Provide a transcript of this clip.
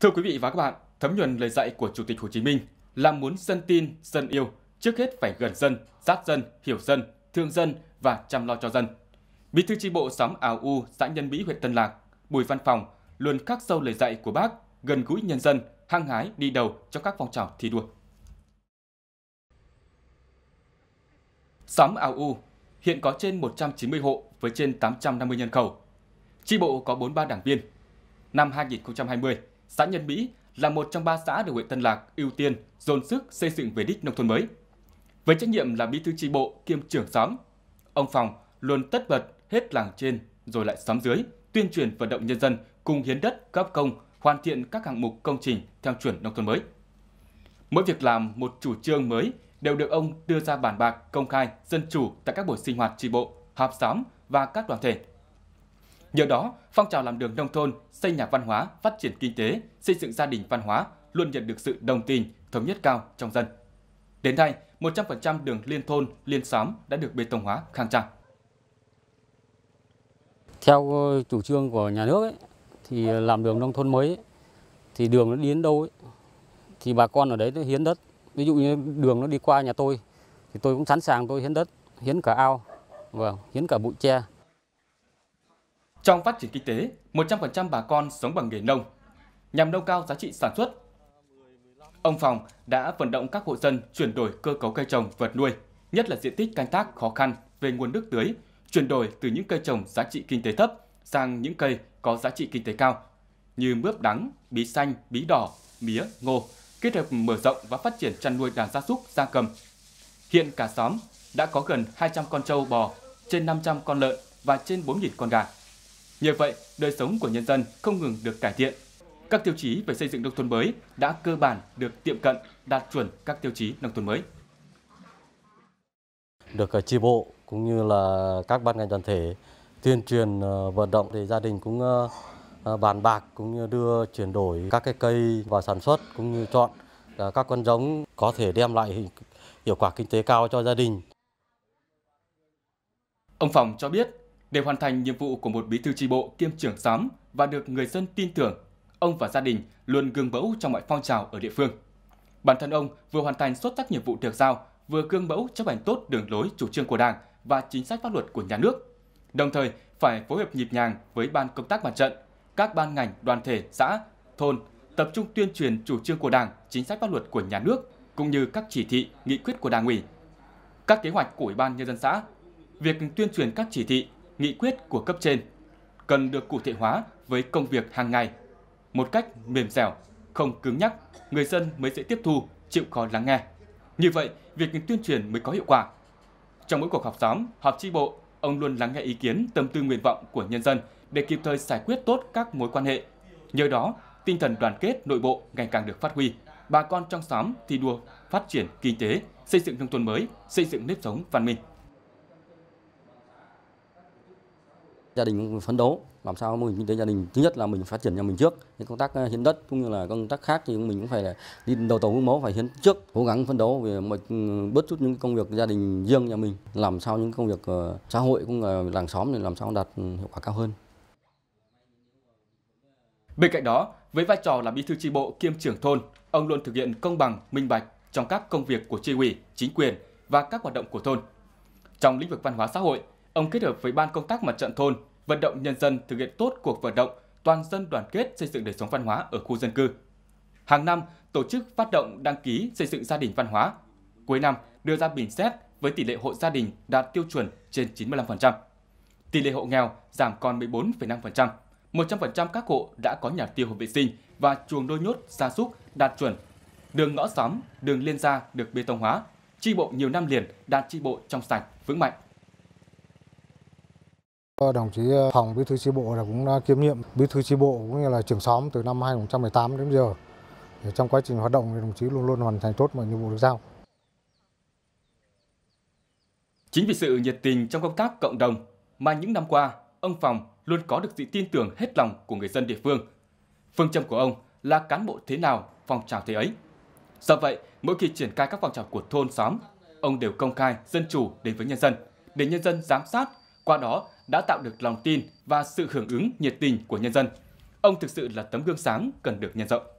Thưa quý vị và các bạn, thấm nhuần lời dạy của Chủ tịch Hồ Chí Minh là muốn dân tin, dân yêu, trước hết phải gần dân, sát dân, hiểu dân, thương dân và chăm lo cho dân. Bí thư tri bộ xóm Ảo U, xã Nhân Mỹ, huyện Tân Lạc, Bùi Văn Phòng luôn khắc sâu lời dạy của bác, gần gũi nhân dân, hăng hái đi đầu cho các phong trào thi đua. Xóm Ảo U hiện có trên 190 hộ với trên 850 nhân khẩu. Tri bộ có 43 đảng viên. Năm 2020, Xã Nhân Mỹ là một trong ba xã được huyện Tân Lạc ưu tiên dồn sức xây dựng về đích nông thôn mới. Với trách nhiệm là bí thư tri bộ kiêm trưởng xóm, ông Phòng luôn tất bật hết làng trên rồi lại xóm dưới, tuyên truyền vận động nhân dân cùng hiến đất, góp công, hoàn thiện các hạng mục công trình theo chuẩn nông thôn mới. Mỗi việc làm một chủ trương mới đều được ông đưa ra bàn bạc công khai, dân chủ tại các buổi sinh hoạt tri bộ, họp xóm và các đoàn thể. Nhờ đó, phong trào làm đường nông thôn, xây nhà văn hóa, phát triển kinh tế, xây dựng gia đình văn hóa luôn nhận được sự đồng tình, thống nhất cao trong dân. Đến nay, 100% đường liên thôn, liên xóm đã được bê tông hóa khang trang. Theo ờ, chủ trương của nhà nước ấy, thì ờ, làm đường nông thôn mới ấy, thì đường nó đi đến đâu ấy, thì bà con ở đấy nó hiến đất. Ví dụ như đường nó đi qua nhà tôi thì tôi cũng sẵn sàng tôi hiến đất, hiến cả ao, và vâng, hiến cả bụi tre trong phát triển kinh tế, 100% bà con sống bằng nghề nông, nhằm nâng cao giá trị sản xuất. Ông Phòng đã vận động các hộ dân chuyển đổi cơ cấu cây trồng, vật nuôi, nhất là diện tích canh tác khó khăn về nguồn nước tưới, chuyển đổi từ những cây trồng giá trị kinh tế thấp sang những cây có giá trị kinh tế cao như mướp đắng, bí xanh, bí đỏ, mía, ngô, kết hợp mở rộng và phát triển chăn nuôi đàn gia súc, gia cầm. Hiện cả xóm đã có gần 200 con trâu bò, trên 500 con lợn và trên 4.000 con gà. Nhờ vậy, đời sống của nhân dân không ngừng được cải thiện. Các tiêu chí về xây dựng nông thôn mới đã cơ bản được tiệm cận, đạt chuẩn các tiêu chí nông thôn mới. Được chi ờ, bộ cũng như là các ban ngành đoàn thể tuyên truyền ờ, vận động thì gia đình cũng ờ, bàn bạc cũng như đưa chuyển đổi các cái cây vào sản xuất cũng như chọn các con giống có thể đem lại hiệu quả kinh tế cao cho gia đình. Ông Phòng cho biết để hoàn thành nhiệm vụ của một bí thư tri bộ kiêm trưởng xóm và được người dân tin tưởng, ông và gia đình luôn gương mẫu trong mọi phong trào ở địa phương. Bản thân ông vừa hoàn thành xuất sắc nhiệm vụ được giao, vừa gương mẫu chấp hành tốt đường lối chủ trương của Đảng và chính sách pháp luật của nhà nước. Đồng thời, phải phối hợp nhịp nhàng với ban công tác mặt trận, các ban ngành, đoàn thể, xã, thôn tập trung tuyên truyền chủ trương của Đảng, chính sách pháp luật của nhà nước cũng như các chỉ thị, nghị quyết của Đảng ủy, các kế hoạch của Ủy ban nhân dân xã. Việc tuyên truyền các chỉ thị, nghị quyết của cấp trên cần được cụ thể hóa với công việc hàng ngày. Một cách mềm dẻo, không cứng nhắc, người dân mới dễ tiếp thu, chịu khó lắng nghe. Như vậy, việc tuyên truyền mới có hiệu quả. Trong mỗi cuộc họp xóm, họp tri bộ, ông luôn lắng nghe ý kiến, tâm tư nguyện vọng của nhân dân để kịp thời giải quyết tốt các mối quan hệ. Nhờ đó, tinh thần đoàn kết nội bộ ngày càng được phát huy. Bà con trong xóm thi đua phát triển kinh tế, xây dựng nông thôn mới, xây dựng nếp sống văn minh. Gia đình phấn đấu làm sao mình kinh tế gia đình thứ nhất là mình phát triển nhà mình trước, những công tác ờ, hiến đất cũng như là công tác khác thì mình cũng phải là đi đầu tàu gương mẫu phải hiến trước, cố gắng phấn đấu về một ừ, bớt chút những công việc gia đình riêng nhà mình, làm sao những công việc ờ, xã hội cũng là làng xóm để làm sao đạt ừ, hiệu quả cao hơn. Bên cạnh đó, với vai trò là bí thư tri bộ kiêm trưởng thôn, ông luôn thực hiện công bằng, minh bạch trong các công việc của tri ủy, chính quyền và các hoạt động của thôn. Trong lĩnh vực văn hóa xã hội, ông kết hợp với Ban công tác mặt trận thôn, vận động nhân dân thực hiện tốt cuộc vận động toàn dân đoàn kết xây dựng đời sống văn hóa ở khu dân cư. Hàng năm, tổ chức phát động đăng ký xây dựng gia đình văn hóa. Cuối năm, đưa ra bình xét với tỷ lệ hộ gia đình đạt tiêu chuẩn trên 95%. Tỷ lệ hộ nghèo giảm còn 14,5%. 100% các hộ đã có nhà tiêu hợp vệ sinh và chuồng đôi nhốt gia súc đạt chuẩn. Đường ngõ xóm, đường liên gia được bê tông hóa. tri bộ nhiều năm liền đạt tri bộ trong sạch, vững mạnh. Ờ, đồng chí ờ, phòng bí thư chi bộ là cũng kiêm nhiệm bí thư chi bộ cũng như là trưởng xóm từ năm 2018 đến giờ. trong quá trình hoạt động thì đồng chí luôn luôn hoàn thành tốt mọi nhiệm vụ được giao. Chính vì sự nhiệt tình trong công tác cộng đồng mà những năm qua, ông Phòng luôn có được sự tin tưởng hết lòng của người dân địa phương. Phương châm của ông là cán bộ thế nào, phong trào thế ấy. Do vậy, mỗi khi triển khai các phong trào của thôn xóm, ông đều công khai, dân chủ đến với nhân dân, để nhân dân giám sát, qua đó đã tạo được lòng tin và sự hưởng ứng nhiệt tình của nhân dân. Ông thực sự là tấm gương sáng cần được nhân rộng.